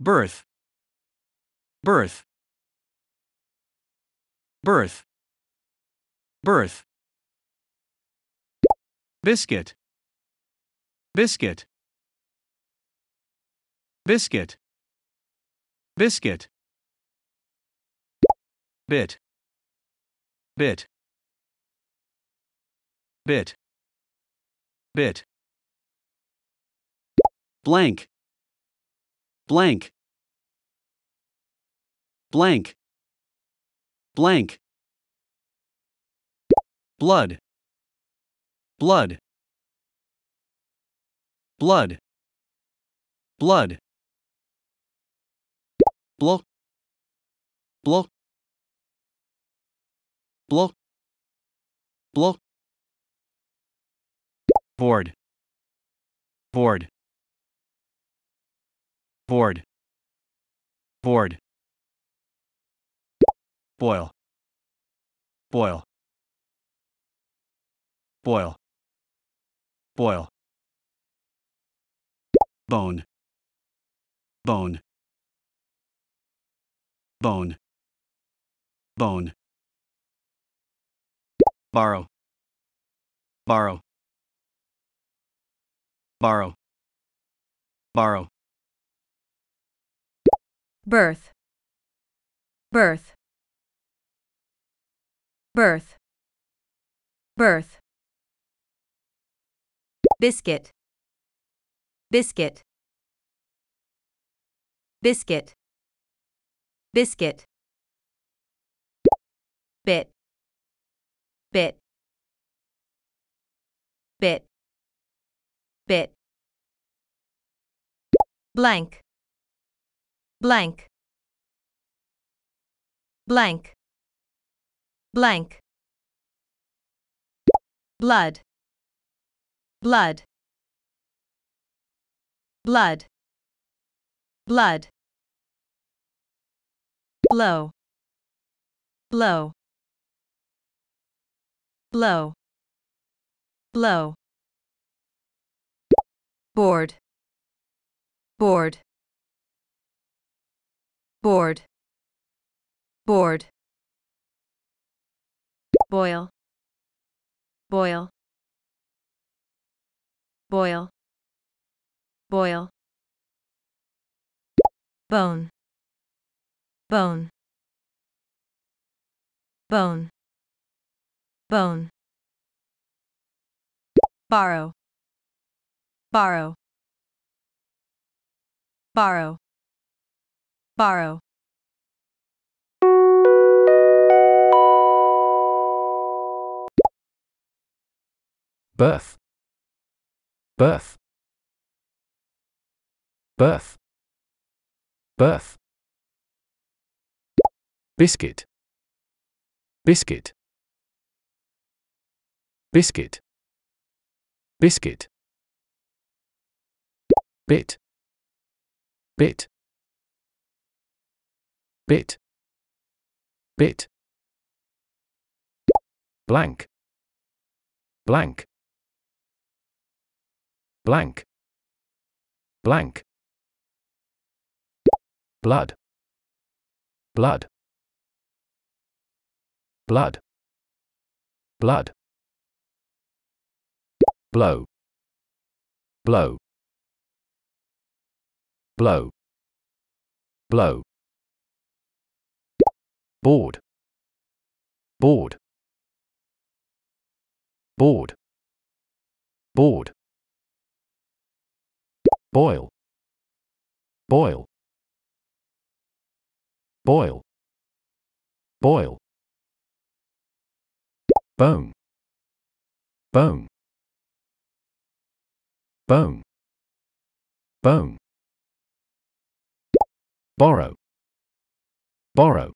birth birth birth birth biscuit biscuit biscuit biscuit bit bit bit bit blank blank blank blank blood blood blood blood block block block block board board board board boil boil boil boil bone bone bone bone borrow borrow borrow borrow birth birth birth birth biscuit biscuit biscuit biscuit bit bit bit bit blank blank blank blank blood blood blood blood blow blow blow blow board board board board boil boil boil boil bone bone bone bone borrow borrow borrow Borrow. Birth. Birth. Birth. Birth. Biscuit. Biscuit. Biscuit. Biscuit. Bit. Bit. Bit. Bit. Blank. Blank. Blank. Blank. Blood. Blood. Blood. Blood. Blow. Blow. Blow. Blow board board board board boil boil boil boil bone bone bone bone borrow borrow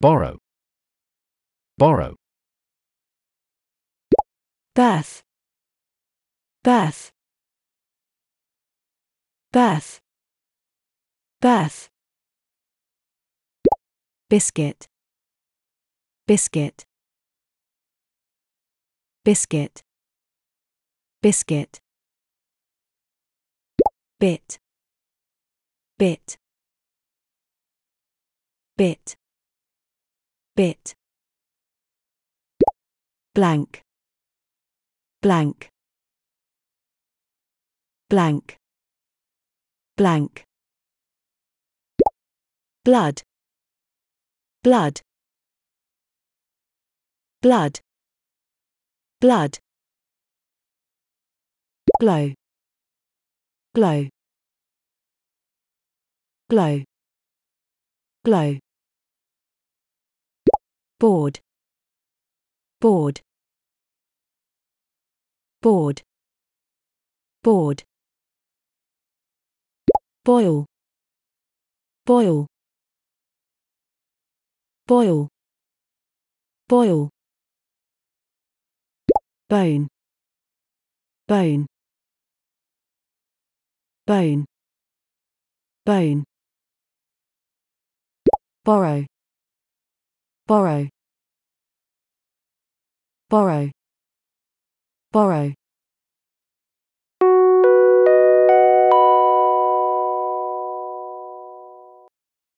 Borrow. Borrow. Bath. Bath. Bath. Bath. Biscuit. Biscuit. Biscuit. Biscuit. Bit. Bit. Bit bit blank blank blank blank blood blood blood blood glow glow glow glow board board board board boil boil boil boil bone bone bone bone borrow borrow borrow borrow